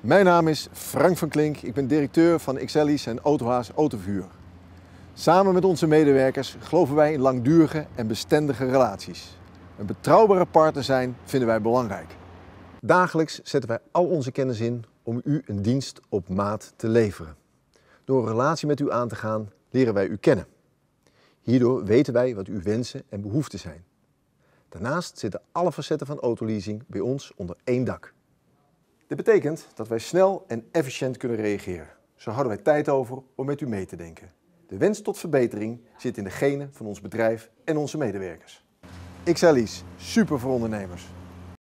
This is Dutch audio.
Mijn naam is Frank van Klink. Ik ben directeur van Excellis en Autohaas Autovuur. Samen met onze medewerkers geloven wij in langdurige en bestendige relaties. Een betrouwbare partner zijn vinden wij belangrijk. Dagelijks zetten wij al onze kennis in om u een dienst op maat te leveren. Door een relatie met u aan te gaan, leren wij u kennen. Hierdoor weten wij wat uw wensen en behoeften zijn. Daarnaast zitten alle facetten van autoleasing bij ons onder één dak. Dit betekent dat wij snel en efficiënt kunnen reageren. Zo houden wij tijd over om met u mee te denken. De wens tot verbetering zit in de genen van ons bedrijf en onze medewerkers. XLI's, super voor ondernemers.